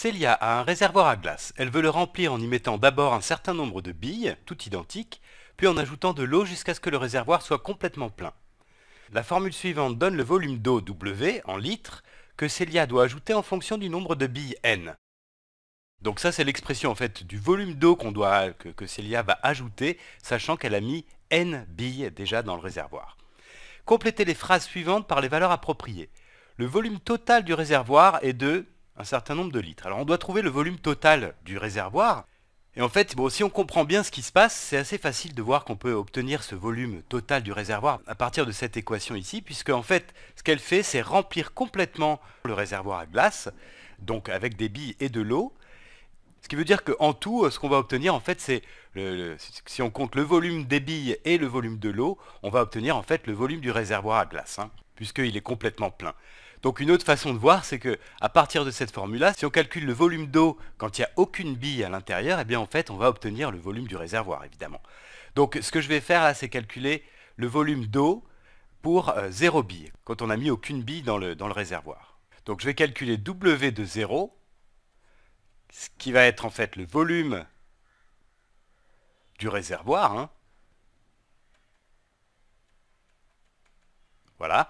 Célia a un réservoir à glace. Elle veut le remplir en y mettant d'abord un certain nombre de billes, toutes identiques, puis en ajoutant de l'eau jusqu'à ce que le réservoir soit complètement plein. La formule suivante donne le volume d'eau W en litres que Célia doit ajouter en fonction du nombre de billes N. Donc ça c'est l'expression en fait du volume d'eau qu'on doit que, que Célia va ajouter, sachant qu'elle a mis N billes déjà dans le réservoir. Complétez les phrases suivantes par les valeurs appropriées. Le volume total du réservoir est de un certain nombre de litres. Alors on doit trouver le volume total du réservoir. Et en fait, si on comprend bien ce qui se passe, c'est assez facile de voir qu'on peut obtenir ce volume total du réservoir à partir de cette équation ici, puisque en fait, ce qu'elle fait, c'est remplir complètement le réservoir à glace, donc avec des billes et de l'eau, ce qui veut dire qu'en tout, euh, ce qu'on va obtenir, en fait, c'est, si on compte le volume des billes et le volume de l'eau, on va obtenir en fait le volume du réservoir à glace, hein, puisqu'il est complètement plein. Donc une autre façon de voir, c'est que à partir de cette formule-là, si on calcule le volume d'eau quand il n'y a aucune bille à l'intérieur, eh bien en fait, on va obtenir le volume du réservoir, évidemment. Donc ce que je vais faire là, c'est calculer le volume d'eau pour 0 euh, bille, quand on n'a mis aucune bille dans le, dans le réservoir. Donc je vais calculer W de 0 ce qui va être en fait le volume du réservoir. Hein. Voilà.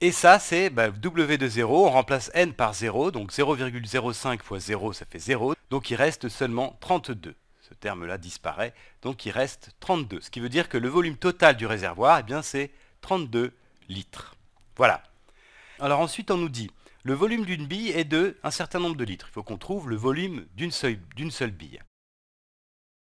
Et ça, c'est bah, W de 0, on remplace n par 0, donc 0,05 fois 0, ça fait 0, donc il reste seulement 32. Ce terme-là disparaît, donc il reste 32, ce qui veut dire que le volume total du réservoir, eh bien c'est 32 litres. Voilà. Alors ensuite, on nous dit, le volume d'une bille est de un certain nombre de litres. Il faut qu'on trouve le volume d'une seule, bille.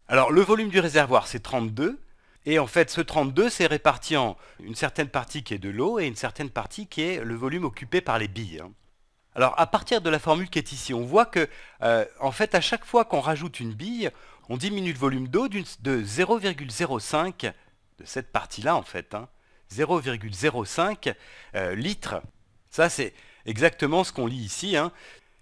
Alors le volume du réservoir c'est 32, et en fait ce 32 c'est réparti en une certaine partie qui est de l'eau et une certaine partie qui est le volume occupé par les billes. Hein. Alors à partir de la formule qui est ici, on voit que euh, en fait à chaque fois qu'on rajoute une bille, on diminue le volume d'eau de 0,05 de cette partie-là en fait, 0,05 hein. euh, litres. Ça c'est exactement ce qu'on lit ici. Hein.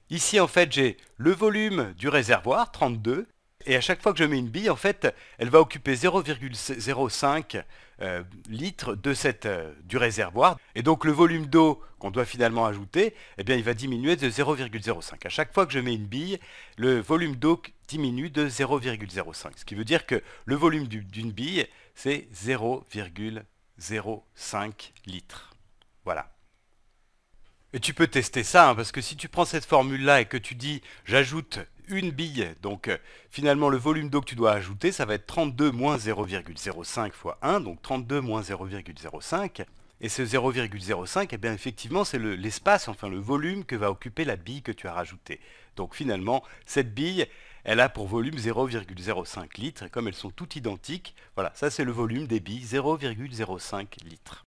Ici, en fait, j'ai le volume du réservoir, 32, et à chaque fois que je mets une bille, en fait, elle va occuper 0,05 euh, litres de euh, du réservoir. Et donc le volume d'eau qu'on doit finalement ajouter, eh bien, il va diminuer de 0,05. À chaque fois que je mets une bille, le volume d'eau diminue de 0,05. Ce qui veut dire que le volume d'une bille, c'est 0,05 litres. Voilà. Et tu peux tester ça, hein, parce que si tu prends cette formule-là et que tu dis j'ajoute une bille, donc euh, finalement le volume d'eau que tu dois ajouter, ça va être 32 moins 0,05 fois 1, donc 32 moins 0,05. Et ce 0,05, eh bien effectivement, c'est l'espace, enfin le volume que va occuper la bille que tu as rajoutée. Donc finalement, cette bille, elle a pour volume 0,05 litres, et comme elles sont toutes identiques, voilà, ça c'est le volume des billes, 0,05 litres.